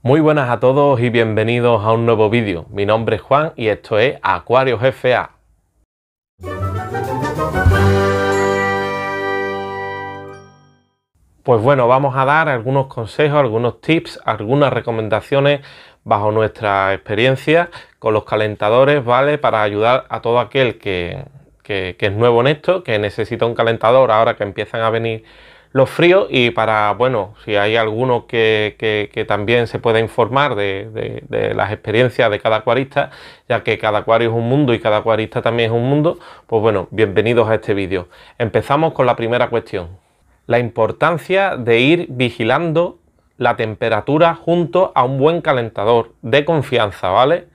Muy buenas a todos y bienvenidos a un nuevo vídeo. Mi nombre es Juan y esto es Acuarios FA. Pues bueno, vamos a dar algunos consejos, algunos tips, algunas recomendaciones bajo nuestra experiencia con los calentadores, ¿vale? Para ayudar a todo aquel que, que, que es nuevo en esto, que necesita un calentador ahora que empiezan a venir los fríos y para, bueno, si hay alguno que, también se pueda informar de, de, las experiencias de cada acuarista, ya que cada acuario es un mundo y cada acuarista también es un mundo, pues bueno, bienvenidos a este vídeo. Empezamos con la primera cuestión, la importancia de ir vigilando la temperatura junto a un buen calentador de confianza, ¿vale?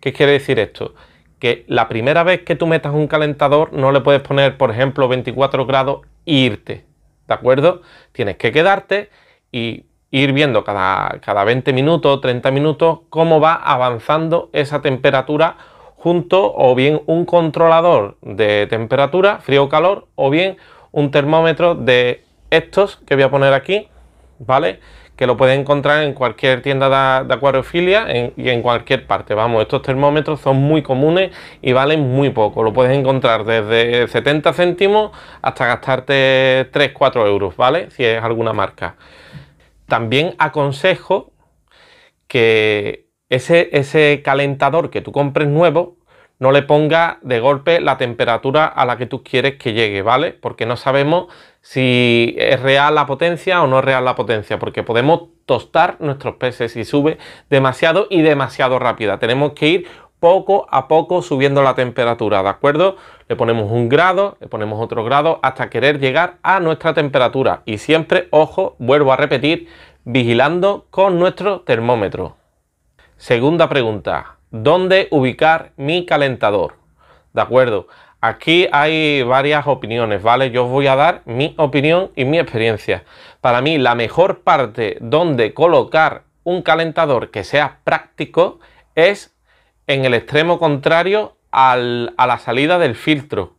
¿Qué quiere decir esto? que la primera vez que tú metas un calentador no le puedes poner, por ejemplo, 24 grados e irte. ¿de acuerdo? Tienes que quedarte y ir viendo cada, cada 20 minutos, 30 minutos, cómo va avanzando esa temperatura junto o bien un controlador de temperatura, frío o calor, o bien un termómetro de estos que voy a poner aquí, ¿vale? que lo puedes encontrar en cualquier tienda de, acuariofilia y en cualquier parte. Vamos, estos termómetros son muy comunes y valen muy poco. Lo puedes encontrar desde 70 céntimos hasta gastarte 3-4 euros, ¿vale? Si es alguna marca. También aconsejo que ese, ese calentador que tú compres nuevo, no le ponga de golpe la temperatura a la que tú quieres que llegue, ¿vale? Porque no sabemos si es real la potencia o no es real la potencia, porque podemos tostar nuestros peces y sube demasiado y demasiado rápida. Tenemos que ir poco a poco subiendo la temperatura, ¿de acuerdo? Le ponemos un grado, le ponemos otro grado hasta querer llegar a nuestra temperatura. Y siempre, ojo, vuelvo a repetir, vigilando con nuestro termómetro. Segunda pregunta, dónde ubicar mi calentador. ¿De acuerdo? Aquí hay varias opiniones, ¿vale? Yo voy a dar mi opinión y mi experiencia. Para mí, la mejor parte donde colocar un calentador que sea práctico es en el extremo contrario a la salida del filtro,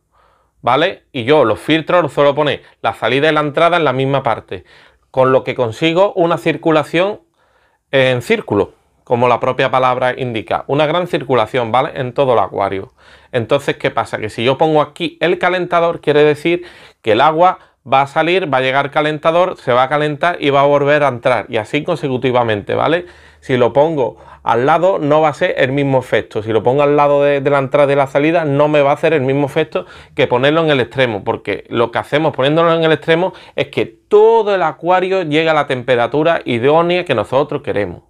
¿vale? Y yo los filtros solo pone la salida y la entrada en la misma parte, con lo que consigo una circulación en círculo como la propia palabra indica, una gran circulación, ¿vale? En todo el acuario. Entonces, ¿qué pasa? Que si yo pongo aquí el calentador, quiere decir que el agua va a salir, va a llegar calentador, se va a calentar y va a volver a entrar. Y así consecutivamente, ¿vale? Si lo pongo al lado no va a ser el mismo efecto. Si lo pongo al lado de, de la entrada y de la salida no me va a hacer el mismo efecto que ponerlo en el extremo. Porque lo que hacemos poniéndolo en el extremo es que todo el acuario llegue a la temperatura idónea que nosotros queremos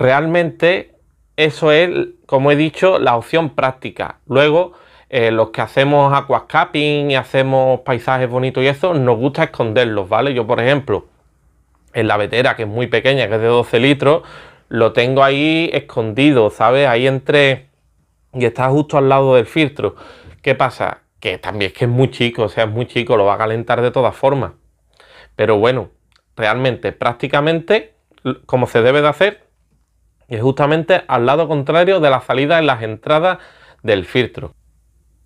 realmente eso es, como he dicho, la opción práctica. Luego, eh, los que hacemos aquascaping y hacemos paisajes bonitos y eso, nos gusta esconderlos, ¿vale? Yo, por ejemplo, en la vetera, que es muy pequeña, que es de 12 litros, lo tengo ahí escondido, ¿sabes? Ahí entre... y está justo al lado del filtro. ¿Qué pasa? Que también es que es muy chico, o sea, es muy chico, lo va a calentar de todas formas. Pero bueno, realmente, prácticamente, como se debe de hacer, y es justamente al lado contrario de la salida en las entradas del filtro.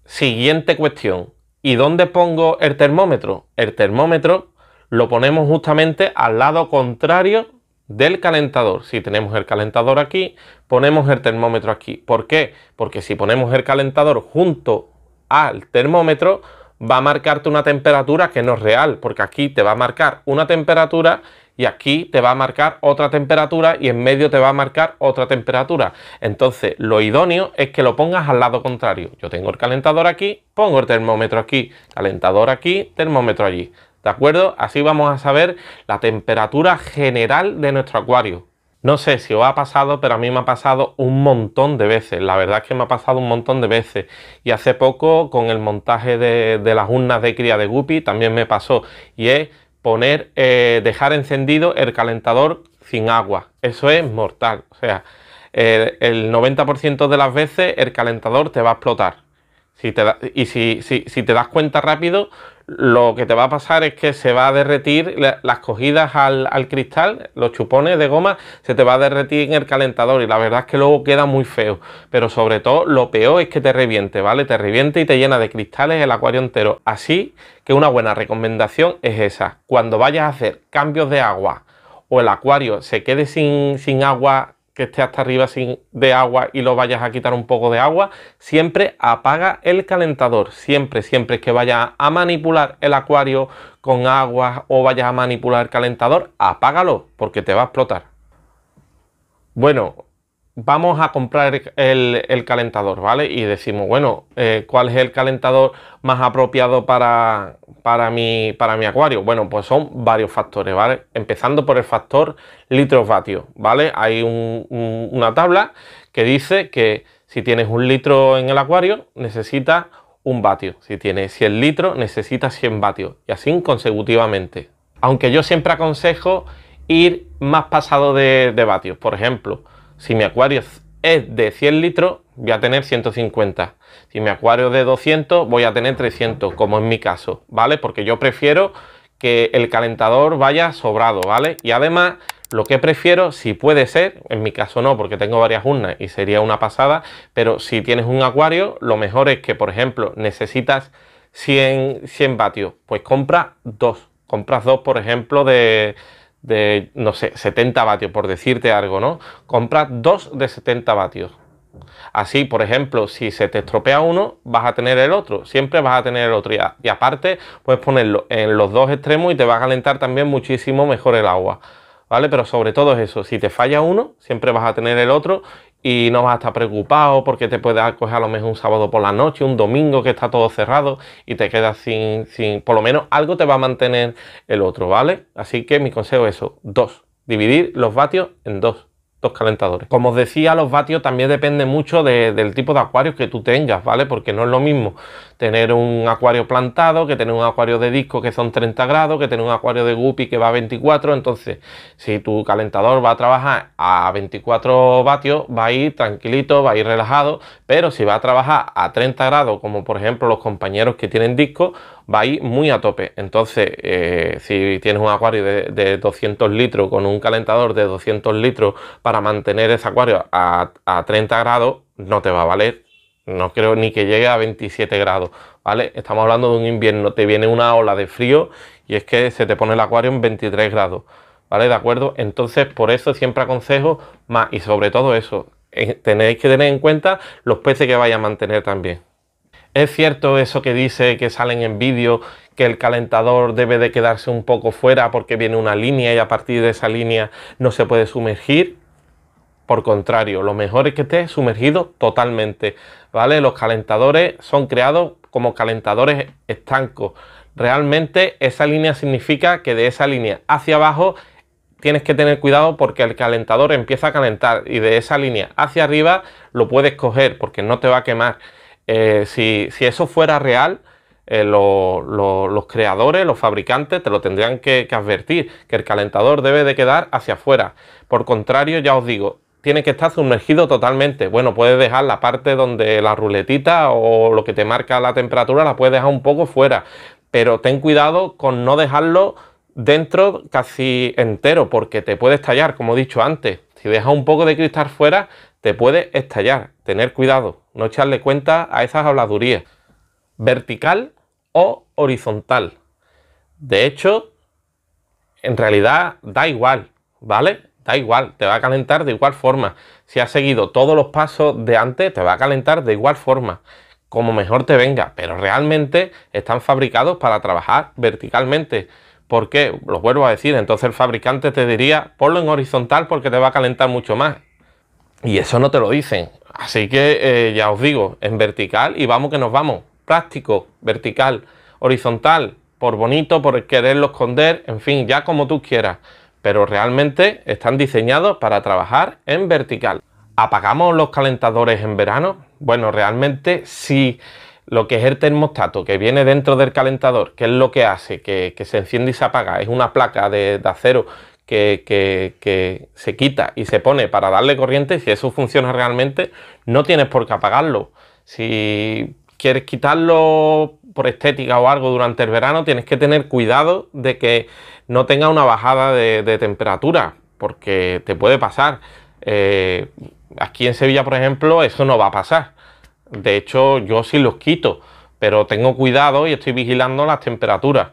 Siguiente cuestión. ¿Y dónde pongo el termómetro? El termómetro lo ponemos justamente al lado contrario del calentador. Si tenemos el calentador aquí, ponemos el termómetro aquí. ¿Por qué? Porque si ponemos el calentador junto al termómetro, va a marcarte una temperatura que no es real, porque aquí te va a marcar una temperatura y aquí te va a marcar otra temperatura y en medio te va a marcar otra temperatura. Entonces, lo idóneo es que lo pongas al lado contrario. Yo tengo el calentador aquí, pongo el termómetro aquí, calentador aquí, termómetro allí. ¿De acuerdo? Así vamos a saber la temperatura general de nuestro acuario. No sé si os ha pasado, pero a mí me ha pasado un montón de veces. La verdad es que me ha pasado un montón de veces. Y hace poco, con el montaje de, de las urnas de cría de Guppy, también me pasó. Y es poner, eh, dejar encendido el calentador sin agua. Eso es mortal. O sea, el, el 90% de las veces el calentador te va a explotar. Si te y si, si, si te das cuenta rápido, lo que te va a pasar es que se va a derretir las cogidas al, cristal, los chupones de goma, se te va a derretir en el calentador y la verdad es que luego queda muy feo. Pero sobre todo lo peor es que te reviente, ¿vale? Te reviente y te llena de cristales el acuario entero. Así que una buena recomendación es esa. Cuando vayas a hacer cambios de agua o el acuario se quede sin, sin agua que esté hasta arriba sin, de agua y lo vayas a quitar un poco de agua, siempre apaga el calentador. Siempre, siempre que vayas a manipular el acuario con agua o vayas a manipular el calentador, apágalo porque te va a explotar. Bueno, vamos a comprar el, calentador, ¿vale? Y decimos, bueno, eh, ¿cuál es el calentador más apropiado para, mi, para mi acuario? Bueno, pues son varios factores, ¿vale? Empezando por el factor litros vatios, ¿vale? Hay una tabla que dice que si tienes un litro en el acuario, necesitas un vatio. Si tienes 100 litros, necesitas 100 vatios. Y así consecutivamente. Aunque yo siempre aconsejo ir más pasado de, de vatios. Por ejemplo, si mi acuario es de 100 litros, voy a tener 150. Si mi acuario es de 200, voy a tener 300, como en mi caso, ¿vale? Porque yo prefiero que el calentador vaya sobrado, ¿vale? Y además, lo que prefiero, si puede ser, en mi caso no, porque tengo varias urnas y sería una pasada, pero si tienes un acuario, lo mejor es que, por ejemplo, necesitas 100, 100 vatios, pues compra dos. Compras dos, por ejemplo, de de, no sé, 70 vatios, por decirte algo, ¿no? Compra dos de 70 vatios. Así, por ejemplo, si se te estropea uno, vas a tener el otro, siempre vas a tener el otro. Y, aparte, puedes ponerlo en los dos extremos y te va a calentar también muchísimo mejor el agua. ¿Vale? Pero sobre todo es eso, si te falla uno, siempre vas a tener el otro y no vas a estar preocupado porque te puedes acoger a lo mejor un sábado por la noche, un domingo que está todo cerrado y te quedas sin, sin por lo menos algo te va a mantener el otro, ¿vale? Así que mi consejo es eso, dos, dividir los vatios en dos calentadores. Como os decía, los vatios también depende mucho del tipo de acuarios que tú tengas, ¿vale? Porque no es lo mismo tener un acuario plantado que tener un acuario de disco que son 30 grados, que tener un acuario de guppy que va a 24. Entonces, si tu calentador va a trabajar a 24 vatios, va a ir tranquilito, va a ir relajado, pero si va a trabajar a 30 grados, como por ejemplo los compañeros que tienen disco, va a ir muy a tope. Entonces, eh, si tienes un acuario de, 200 litros con un calentador de 200 litros para mantener ese acuario a, 30 grados, no te va a valer. No creo ni que llegue a 27 grados, ¿vale? Estamos hablando de un invierno, te viene una ola de frío y es que se te pone el acuario en 23 grados, ¿vale? ¿De acuerdo? Entonces, por eso siempre aconsejo más y sobre todo eso, eh, tenéis que tener en cuenta los peces que vaya a mantener también. Es cierto eso que dice que salen en vídeo, que el calentador debe de quedarse un poco fuera porque viene una línea y a partir de esa línea no se puede sumergir. Por contrario, lo mejor es que esté sumergido totalmente, ¿vale? Los calentadores son creados como calentadores estancos. Realmente esa línea significa que de esa línea hacia abajo tienes que tener cuidado porque el calentador empieza a calentar y de esa línea hacia arriba lo puedes coger porque no te va a quemar. Eh, si, eso fuera real, eh, los creadores, los fabricantes, te lo tendrían que, advertir, que el calentador debe de quedar hacia afuera. Por contrario, ya os digo, tiene que estar sumergido totalmente. Bueno, puedes dejar la parte donde la ruletita o lo que te marca la temperatura, la puedes dejar un poco fuera. Pero ten cuidado con no dejarlo dentro casi entero, porque te puede estallar, como he dicho antes. Si dejas un poco de cristal fuera, te puede estallar. Tener cuidado, no echarle cuenta a esas habladurías. Vertical o horizontal. De hecho, en realidad da igual, ¿vale? Da igual, te va a calentar de igual forma. Si has seguido todos los pasos de antes, te va a calentar de igual forma, como mejor te venga. Pero realmente están fabricados para trabajar verticalmente. Porque qué? Lo vuelvo a decir, entonces el fabricante te diría, ponlo en horizontal porque te va a calentar mucho más. Y eso no te lo dicen. Así que eh, ya os digo, en vertical y vamos que nos vamos. Práctico, vertical, horizontal, por bonito, por quererlo esconder, en fin, ya como tú quieras. Pero realmente están diseñados para trabajar en vertical. ¿Apagamos los calentadores en verano? Bueno, realmente si lo que es el termostato que viene dentro del calentador, que es lo que hace que, se enciende y se apaga, es una placa de, de, acero que, se quita y se pone para darle corriente, si eso funciona realmente, no tienes por qué apagarlo. Si quieres quitarlo por estética o algo durante el verano, tienes que tener cuidado de que no tenga una bajada de, temperatura, porque te puede pasar. Eh, aquí en Sevilla, por ejemplo, eso no va a pasar. De hecho, yo sí los quito, pero tengo cuidado y estoy vigilando las temperaturas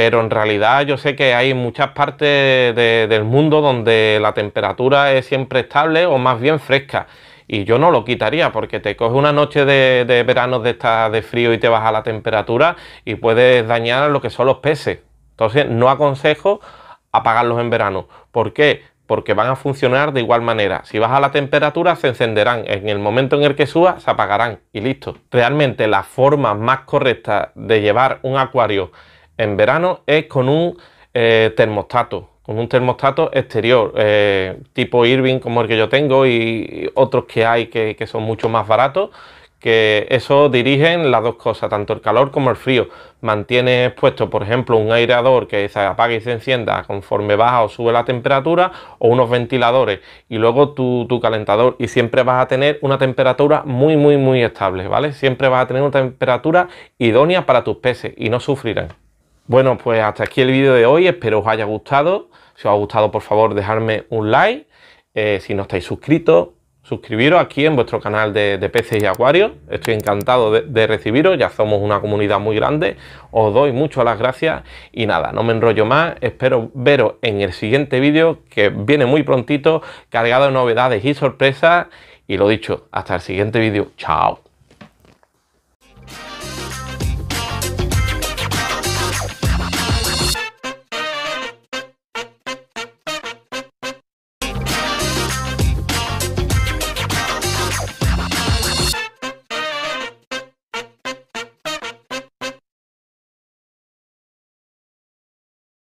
pero en realidad yo sé que hay muchas partes del mundo donde la temperatura es siempre estable o más bien fresca. Y yo no lo quitaría porque te coge una noche de, verano de esta de frío y te baja la temperatura y puedes dañar lo que son los peces. Entonces no aconsejo apagarlos en verano. ¿Por qué? Porque van a funcionar de igual manera. Si baja la temperatura se encenderán. En el momento en el que suba se apagarán y listo. Realmente la forma más correcta de llevar un acuario en verano es con un eh, termostato, con un termostato exterior, eh, tipo Irving como el que yo tengo y otros que hay que, son mucho más baratos, que eso dirigen las dos cosas, tanto el calor como el frío. mantiene expuesto, por ejemplo, un aireador que se apague y se encienda conforme baja o sube la temperatura, o unos ventiladores y luego tu, tu calentador. Y siempre vas a tener una temperatura muy, muy, muy estable, ¿vale? Siempre vas a tener una temperatura idónea para tus peces y no sufrirán. Bueno, pues hasta aquí el vídeo de hoy, espero os haya gustado. Si os ha gustado, por favor, dejadme un like. Eh, si no estáis suscritos, suscribiros aquí en vuestro canal de, peces y acuarios. Estoy encantado de, recibiros, ya somos una comunidad muy grande. Os doy mucho las gracias y nada, no me enrollo más. Espero veros en el siguiente vídeo que viene muy prontito, cargado de novedades y sorpresas. Y lo dicho, hasta el siguiente vídeo. Chao.